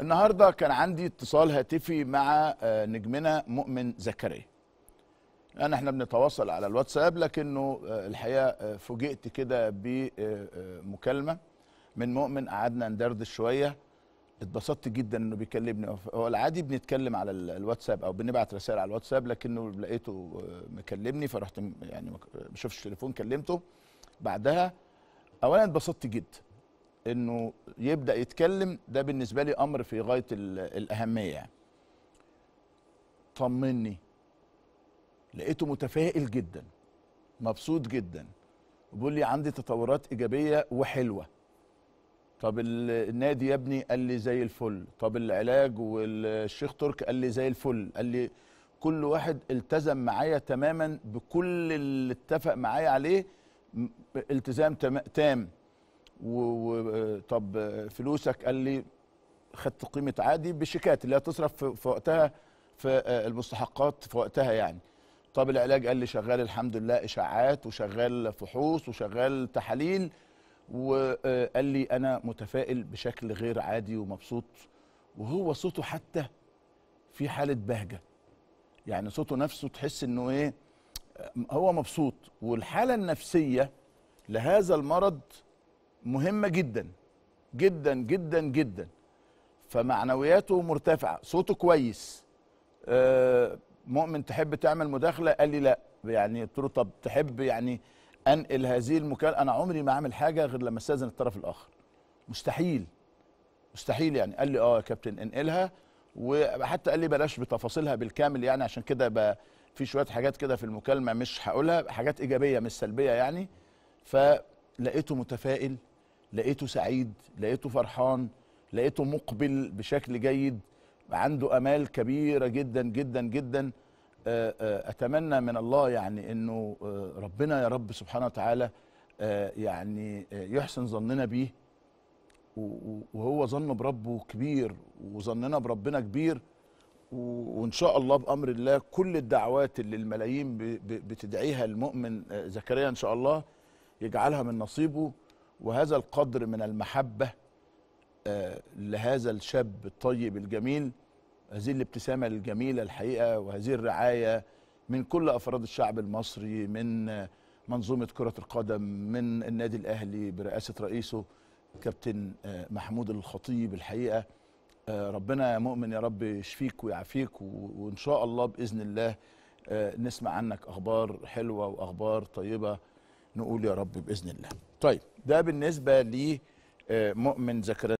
النهارده كان عندي اتصال هاتفي مع آه، نجمنا مؤمن زكريا أنا يعني احنا بنتواصل على الواتساب لكنه آه، الحقيقه آه، فوجئت كده بمكالمه من مؤمن قعدنا ندردش شويه اتبسطت جدا انه بيكلمني هو العادي بنتكلم على الواتساب او بنبعت رسائل على الواتساب لكنه لقيته مكلمني فرحت يعني ما بشوفش التليفون كلمته بعدها اولا اتبسطت جدا انه يبدا يتكلم ده بالنسبه لي امر في غايه الاهميه يعني. طمني لقيته متفائل جدا مبسوط جدا بيقول لي عندي تطورات ايجابيه وحلوه طب النادي يا ابني قال لي زي الفل طب العلاج والشيخ ترك قال لي زي الفل قال لي كل واحد التزم معايا تماما بكل اللي اتفق معايا عليه التزام تام وطب فلوسك قال لي خدت قيمه عادي بشيكات اللي هتصرف في وقتها في آه، المستحقات في وقتها يعني طب العلاج قال لي شغال الحمد لله اشاعات وشغال فحوص وشغال تحاليل وقال آه، لي انا متفائل بشكل غير عادي ومبسوط وهو صوته حتى في حاله بهجه يعني صوته نفسه تحس انه ايه هو مبسوط والحاله النفسيه لهذا المرض مهمه جدا جدا جدا جدا فمعنوياته مرتفعه صوته كويس آه، مؤمن تحب تعمل مداخله قال لي لا يعني قلت له طب تحب يعني انقل هذه المكالمه انا عمري ما اعمل حاجه غير لما استاذن الطرف الاخر مستحيل مستحيل يعني قال لي اه يا كابتن انقلها وحتى قال لي بلاش بتفاصيلها بالكامل يعني عشان كده في شويه حاجات كده في المكالمه مش هقولها حاجات ايجابيه مش سلبيه يعني ف لقيته متفائل لقيته سعيد لقيته فرحان لقيته مقبل بشكل جيد عنده امال كبيره جدا جدا جدا آه، آه، اتمنى من الله يعني انه آه، ربنا يا رب سبحانه وتعالى يعني يحسن ظننا بيه وهو ظنه بربه كبير وظننا بربنا كبير وان شاء الله بامر الله كل الدعوات اللي الملايين بتدعيها المؤمن زكريا ان شاء الله يجعلها من نصيبه وهذا القدر من المحبة آه، لهذا الشاب الطيب الجميل هذه الابتسامة الجميلة الحقيقة وهذه الرعاية من كل أفراد الشعب المصري من منظومة كرة القدم من النادي الأهلي برئاسة رئيسه كابتن آه، محمود الخطيب الحقيقة آه، ربنا يا مؤمن يا رب يشفيك ويعافيك وإن شاء الله بإذن الله نسمع عنك أخبار حلوة وأخبار طيبة نقول يا رب باذن الله طيب ده بالنسبه لمؤمن زكريا